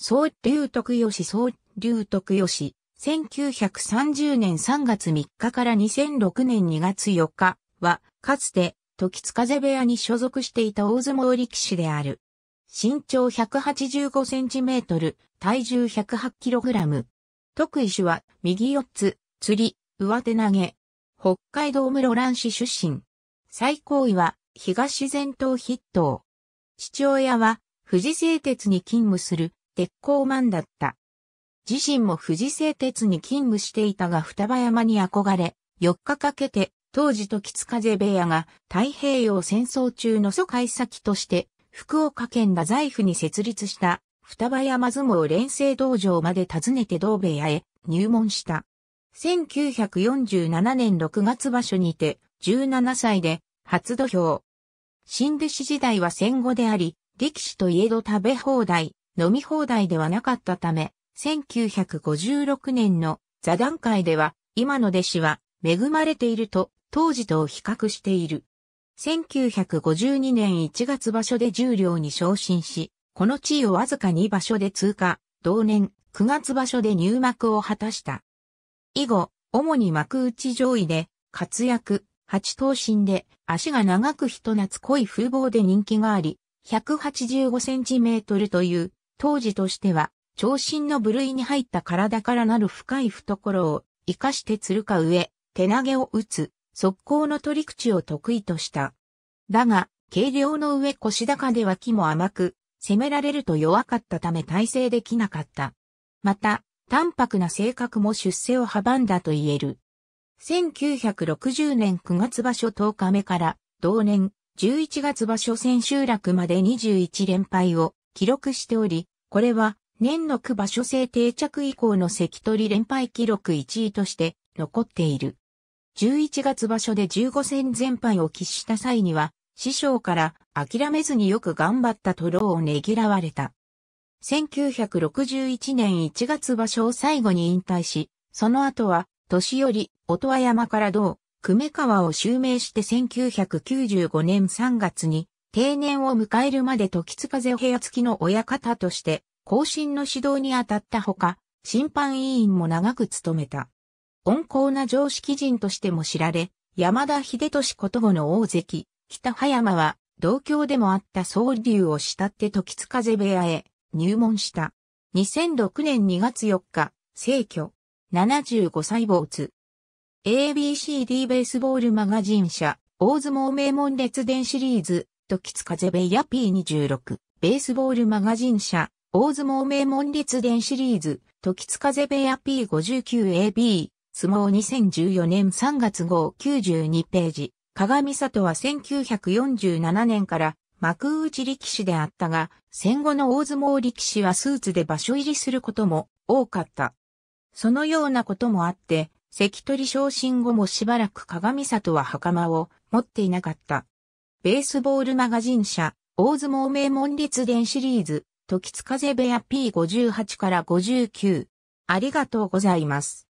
総龍徳義総龍徳義、1930年3月3日から2006年2月4日は、かつて、時津風部屋に所属していた大相撲力士である。身長185センチメートル、体重108キログラム。特異種は、右四つ、釣り、上手投げ。北海道室蘭市出身。最高位は、東前頭筆頭。父親は、富士製鉄に勤務する鉄鋼マンだった。自身も富士製鉄に勤務していたが双葉山に憧れ、4日かけて、当時時津風部屋が太平洋戦争中の疎開先として、福岡県太宰府に設立した双葉山相撲連成道場まで訪ねて同部屋へ入門した。1947年6月場所にて、17歳で初土俵。新弟子時代は戦後であり、力士といえど食べ放題、飲み放題ではなかったため、1956年の座談会では、今の弟子は恵まれていると、当時と比較している。1952年1月場所で重量に昇進し、この地位をわずかに場所で通過、同年9月場所で入幕を果たした。以後、主に幕内上位で活躍、八頭身で足が長く人懐っこい風貌で人気があり、185センチメートルという当時としては、長身の部類に入った体からなる深い懐を活かして釣るか上、手投げを打つ、速攻の取り口を得意とした。だが、軽量の上腰高で脇も甘く、攻められると弱かったため体制できなかった。また、淡白な性格も出世を阻んだと言える。1960年9月場所10日目から、同年11月場所千秋楽まで21連敗を記録しており、これは年の区場所制定着以降の関取連敗記録1位として残っている。11月場所で15戦全敗を喫した際には、師匠から諦めずによく頑張ったと労をねぎらわれた。1961年1月場所を最後に引退し、その後は、年寄り、音羽山から同、久米川を襲名して1995年3月に、定年を迎えるまで時津風部屋付きの親方として、後進の指導に当たったほか、審判委員も長く務めた。温厚な常識人としても知られ、山田秀俊ことごの大関、北葉山は、同郷でもあった総流を慕って時津風部屋へ入門した。2006年2月4日、逝居、75歳津。ABCD ベースボールマガジン社、大相撲名門列伝シリーズ、トキツカゼベイヤ P26、ベースボールマガジン社、大相撲名門立伝シリーズ、時津風部や P59AB、相撲2014年3月号92ページ。鏡里は1947年から幕内力士であったが、戦後の大相撲力士はスーツで場所入りすることも多かった。そのようなこともあって、関取昇進後もしばらく鏡里は袴を持っていなかった。ベースボールマガジン社、大相撲名門列伝シリーズ、時津風部屋 P58 から59。ありがとうございます。